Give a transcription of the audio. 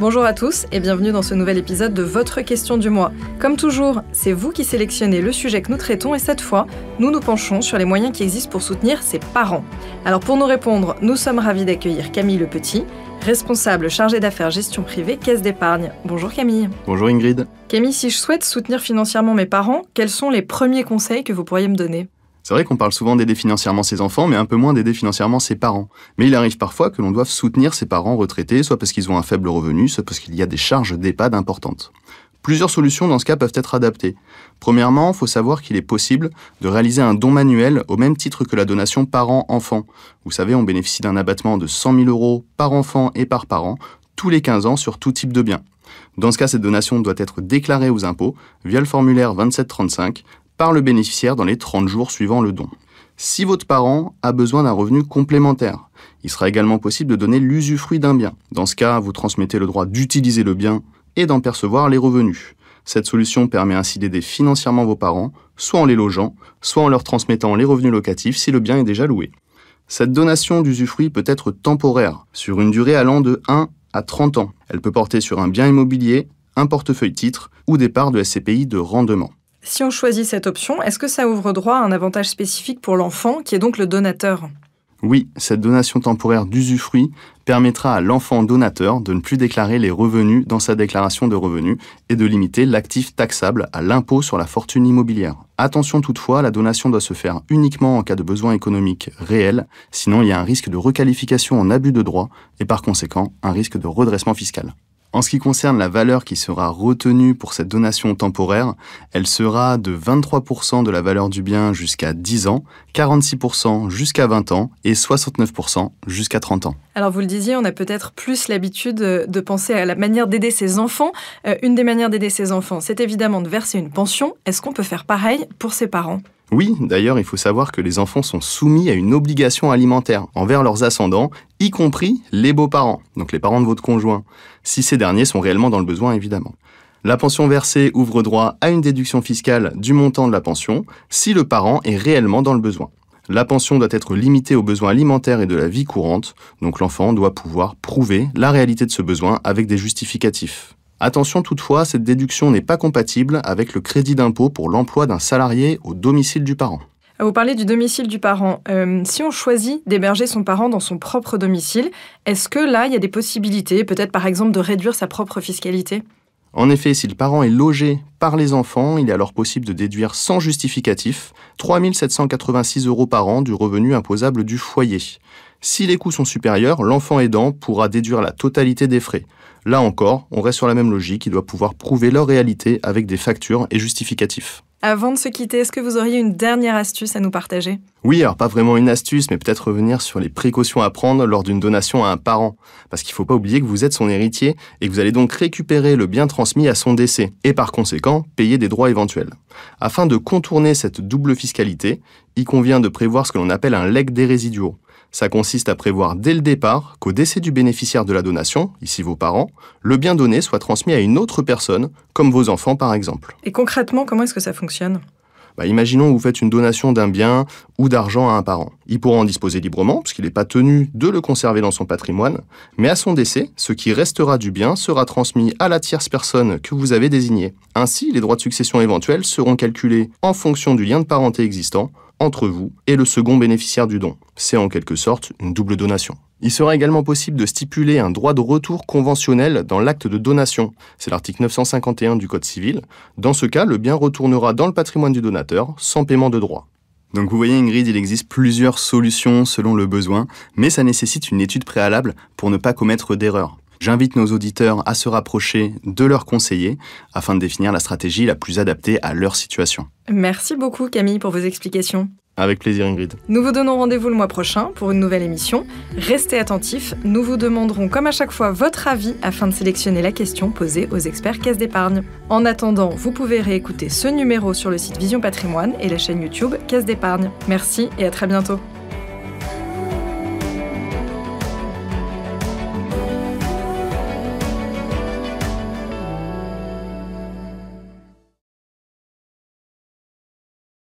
Bonjour à tous et bienvenue dans ce nouvel épisode de Votre question du mois. Comme toujours, c'est vous qui sélectionnez le sujet que nous traitons et cette fois, nous nous penchons sur les moyens qui existent pour soutenir ses parents. Alors pour nous répondre, nous sommes ravis d'accueillir Camille Le Petit, responsable chargée d'affaires gestion privée Caisse d'épargne. Bonjour Camille. Bonjour Ingrid. Camille, si je souhaite soutenir financièrement mes parents, quels sont les premiers conseils que vous pourriez me donner c'est vrai qu'on parle souvent d'aider financièrement ses enfants, mais un peu moins d'aider financièrement ses parents. Mais il arrive parfois que l'on doive soutenir ses parents retraités, soit parce qu'ils ont un faible revenu, soit parce qu'il y a des charges d'EHPAD importantes. Plusieurs solutions dans ce cas peuvent être adaptées. Premièrement, il faut savoir qu'il est possible de réaliser un don manuel au même titre que la donation parent-enfant. Vous savez, on bénéficie d'un abattement de 100 000 euros par enfant et par parent tous les 15 ans sur tout type de bien. Dans ce cas, cette donation doit être déclarée aux impôts via le formulaire 2735 par le bénéficiaire dans les 30 jours suivant le don. Si votre parent a besoin d'un revenu complémentaire, il sera également possible de donner l'usufruit d'un bien. Dans ce cas, vous transmettez le droit d'utiliser le bien et d'en percevoir les revenus. Cette solution permet ainsi d'aider financièrement vos parents, soit en les logeant, soit en leur transmettant les revenus locatifs si le bien est déjà loué. Cette donation d'usufruit peut être temporaire, sur une durée allant de 1 à 30 ans. Elle peut porter sur un bien immobilier, un portefeuille titre ou des parts de SCPI de rendement. Si on choisit cette option, est-ce que ça ouvre droit à un avantage spécifique pour l'enfant, qui est donc le donateur oui, cette donation temporaire d'usufruit permettra à l'enfant donateur de ne plus déclarer les revenus dans sa déclaration de revenus et de limiter l'actif taxable à l'impôt sur la fortune immobilière. Attention toutefois, la donation doit se faire uniquement en cas de besoin économique réel, sinon il y a un risque de requalification en abus de droit et par conséquent un risque de redressement fiscal. En ce qui concerne la valeur qui sera retenue pour cette donation temporaire, elle sera de 23% de la valeur du bien jusqu'à 10 ans, 46% jusqu'à 20 ans et 69% jusqu'à 30 ans. Alors vous le disiez, on a peut-être plus l'habitude de penser à la manière d'aider ses enfants. Euh, une des manières d'aider ses enfants, c'est évidemment de verser une pension. Est-ce qu'on peut faire pareil pour ses parents oui, d'ailleurs, il faut savoir que les enfants sont soumis à une obligation alimentaire envers leurs ascendants, y compris les beaux-parents, donc les parents de votre conjoint, si ces derniers sont réellement dans le besoin, évidemment. La pension versée ouvre droit à une déduction fiscale du montant de la pension si le parent est réellement dans le besoin. La pension doit être limitée aux besoins alimentaires et de la vie courante, donc l'enfant doit pouvoir prouver la réalité de ce besoin avec des justificatifs. Attention toutefois, cette déduction n'est pas compatible avec le crédit d'impôt pour l'emploi d'un salarié au domicile du parent. Vous parlez du domicile du parent. Euh, si on choisit d'héberger son parent dans son propre domicile, est-ce que là, il y a des possibilités, peut-être par exemple de réduire sa propre fiscalité En effet, si le parent est logé par les enfants, il est alors possible de déduire sans justificatif 3 786 euros par an du revenu imposable du foyer. Si les coûts sont supérieurs, l'enfant aidant pourra déduire la totalité des frais. Là encore, on reste sur la même logique, il doit pouvoir prouver leur réalité avec des factures et justificatifs. Avant de se quitter, est-ce que vous auriez une dernière astuce à nous partager Oui, alors pas vraiment une astuce, mais peut-être revenir sur les précautions à prendre lors d'une donation à un parent. Parce qu'il ne faut pas oublier que vous êtes son héritier et que vous allez donc récupérer le bien transmis à son décès et par conséquent payer des droits éventuels. Afin de contourner cette double fiscalité, il convient de prévoir ce que l'on appelle un leg des résiduaux. Ça consiste à prévoir dès le départ qu'au décès du bénéficiaire de la donation, ici vos parents, le bien donné soit transmis à une autre personne, comme vos enfants par exemple. Et concrètement, comment est-ce que ça fonctionne bah, imaginons que vous faites une donation d'un bien ou d'argent à un parent. Il pourra en disposer librement, puisqu'il n'est pas tenu de le conserver dans son patrimoine, mais à son décès, ce qui restera du bien sera transmis à la tierce personne que vous avez désignée. Ainsi, les droits de succession éventuels seront calculés en fonction du lien de parenté existant, entre vous et le second bénéficiaire du don. C'est en quelque sorte une double donation. Il sera également possible de stipuler un droit de retour conventionnel dans l'acte de donation. C'est l'article 951 du Code civil. Dans ce cas, le bien retournera dans le patrimoine du donateur sans paiement de droit. Donc vous voyez Ingrid, il existe plusieurs solutions selon le besoin, mais ça nécessite une étude préalable pour ne pas commettre d'erreur. J'invite nos auditeurs à se rapprocher de leurs conseillers afin de définir la stratégie la plus adaptée à leur situation. Merci beaucoup Camille pour vos explications. Avec plaisir Ingrid. Nous vous donnons rendez-vous le mois prochain pour une nouvelle émission. Restez attentifs, nous vous demanderons comme à chaque fois votre avis afin de sélectionner la question posée aux experts Caisse d'épargne. En attendant, vous pouvez réécouter ce numéro sur le site Vision Patrimoine et la chaîne YouTube Caisse d'épargne. Merci et à très bientôt.